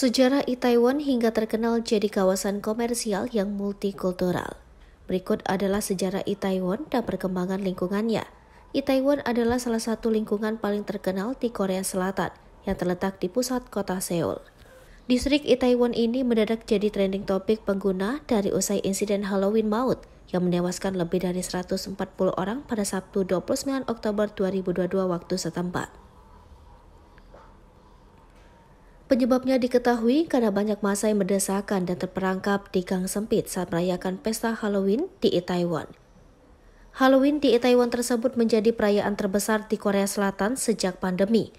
sejarah Itaewon hingga terkenal jadi kawasan komersial yang multikultural. Berikut adalah sejarah Itaewon dan perkembangan lingkungannya. Itaewon adalah salah satu lingkungan paling terkenal di Korea Selatan yang terletak di pusat kota Seoul. Distrik Itaewon ini mendadak jadi trending topik pengguna dari usai insiden Halloween maut yang menewaskan lebih dari 140 orang pada Sabtu 29 Oktober 2022 waktu setempat. Penyebabnya diketahui karena banyak masa yang berdesakan dan terperangkap di gang sempit saat merayakan pesta Halloween di Taiwan. Halloween di Taiwan tersebut menjadi perayaan terbesar di Korea Selatan sejak pandemi.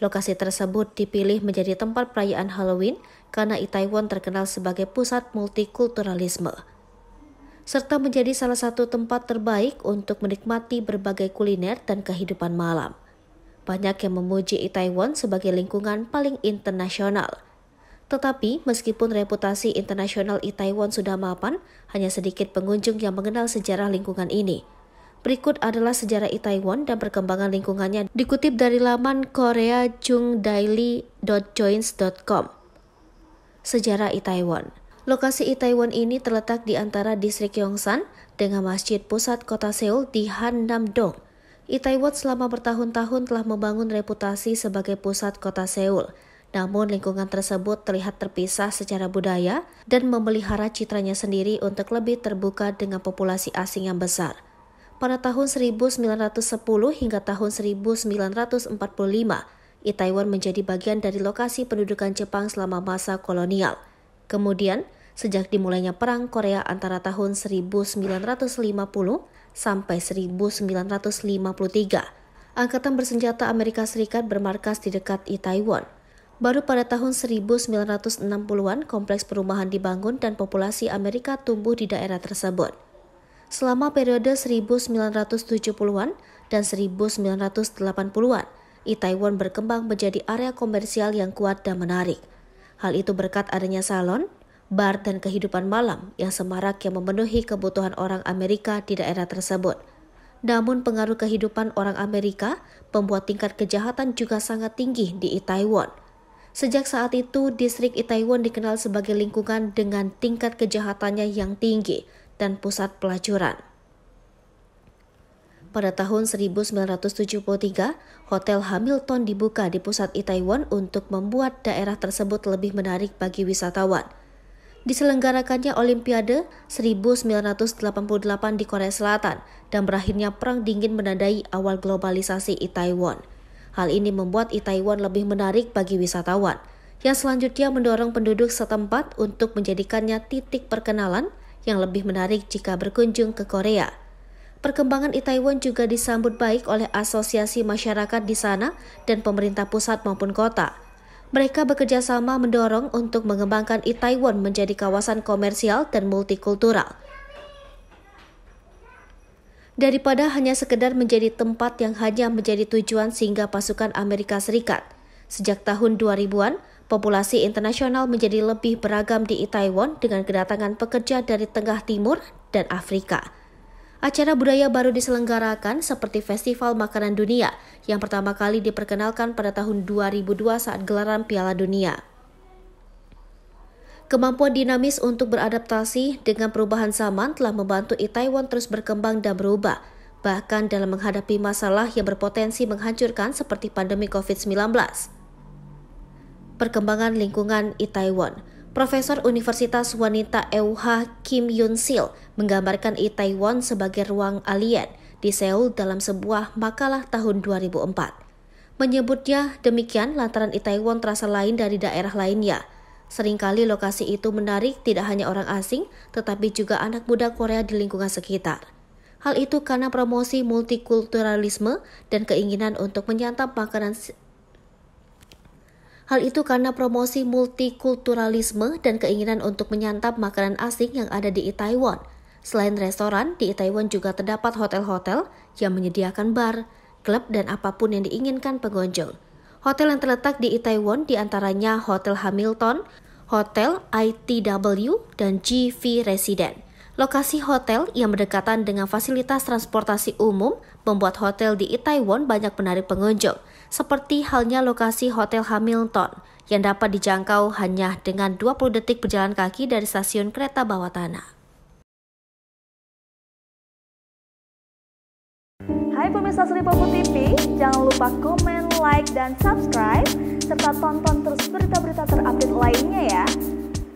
Lokasi tersebut dipilih menjadi tempat perayaan Halloween karena Taiwan terkenal sebagai pusat multikulturalisme serta menjadi salah satu tempat terbaik untuk menikmati berbagai kuliner dan kehidupan malam. Banyak yang memuji Taiwan sebagai lingkungan paling internasional. Tetapi, meskipun reputasi internasional Taiwan sudah mapan, hanya sedikit pengunjung yang mengenal sejarah lingkungan ini. Berikut adalah sejarah Taiwan dan perkembangan lingkungannya dikutip dari laman koreajungdaily.joins.com. Sejarah Taiwan. Lokasi Taiwan ini terletak di antara distrik Yongsan dengan masjid pusat kota Seoul di Hannam-dong. Itaewon selama bertahun-tahun telah membangun reputasi sebagai pusat kota Seoul. Namun lingkungan tersebut terlihat terpisah secara budaya dan memelihara citranya sendiri untuk lebih terbuka dengan populasi asing yang besar. Pada tahun 1910 hingga tahun 1945, Itaewon menjadi bagian dari lokasi pendudukan Jepang selama masa kolonial. Kemudian, sejak dimulainya Perang Korea antara tahun 1950 sampai 1953. Angkatan bersenjata Amerika Serikat bermarkas di dekat Itaewon. Baru pada tahun 1960-an, kompleks perumahan dibangun dan populasi Amerika tumbuh di daerah tersebut. Selama periode 1970-an dan 1980-an, Itaewon berkembang menjadi area komersial yang kuat dan menarik. Hal itu berkat adanya salon, bar dan kehidupan malam yang semarak yang memenuhi kebutuhan orang Amerika di daerah tersebut. Namun pengaruh kehidupan orang Amerika membuat tingkat kejahatan juga sangat tinggi di Itaewon. Sejak saat itu, distrik Itaewon dikenal sebagai lingkungan dengan tingkat kejahatannya yang tinggi dan pusat pelacuran pada tahun 1973, Hotel Hamilton dibuka di pusat Itaewon untuk membuat daerah tersebut lebih menarik bagi wisatawan diselenggarakannya Olimpiade 1988 di Korea Selatan dan berakhirnya Perang Dingin menandai awal globalisasi Itaewon. Hal ini membuat Itaewon lebih menarik bagi wisatawan, yang selanjutnya mendorong penduduk setempat untuk menjadikannya titik perkenalan yang lebih menarik jika berkunjung ke Korea. Perkembangan Itaewon juga disambut baik oleh asosiasi masyarakat di sana dan pemerintah pusat maupun kota – mereka bekerja sama mendorong untuk mengembangkan Itaewon e menjadi kawasan komersial dan multikultural. Daripada hanya sekedar menjadi tempat yang hanya menjadi tujuan sehingga pasukan Amerika Serikat. Sejak tahun 2000-an, populasi internasional menjadi lebih beragam di Itaewon e dengan kedatangan pekerja dari Tengah Timur dan Afrika. Acara budaya baru diselenggarakan seperti Festival Makanan Dunia yang pertama kali diperkenalkan pada tahun 2002 saat gelaran Piala Dunia. Kemampuan dinamis untuk beradaptasi dengan perubahan zaman telah membantu Taiwan terus berkembang dan berubah, bahkan dalam menghadapi masalah yang berpotensi menghancurkan seperti pandemi COVID-19. Perkembangan lingkungan Taiwan. Profesor Universitas Wanita EUH Kim Yun Sil menggambarkan Itaewon sebagai ruang alien di Seoul dalam sebuah makalah tahun 2004. Menyebutnya demikian lantaran Itaewon terasa lain dari daerah lainnya. Seringkali lokasi itu menarik tidak hanya orang asing, tetapi juga anak muda Korea di lingkungan sekitar. Hal itu karena promosi multikulturalisme dan keinginan untuk menyantap makanan Hal itu karena promosi multikulturalisme dan keinginan untuk menyantap makanan asing yang ada di Taiwan. Selain restoran, di Taiwan juga terdapat hotel-hotel yang menyediakan bar, klub, dan apapun yang diinginkan pengunjung. Hotel yang terletak di Taiwan diantaranya Hotel Hamilton, Hotel ITW, dan GV Resident. Lokasi hotel yang berdekatan dengan fasilitas transportasi umum membuat hotel di Taiwan banyak menarik pengunjung – seperti halnya lokasi Hotel Hamilton yang dapat dijangkau hanya dengan 20 detik berjalan kaki dari stasiun kereta bawah tanah. Hai pemirsa Seripopo TV, jangan lupa komen, like, dan subscribe, serta tonton terus berita-berita terupdate lainnya ya.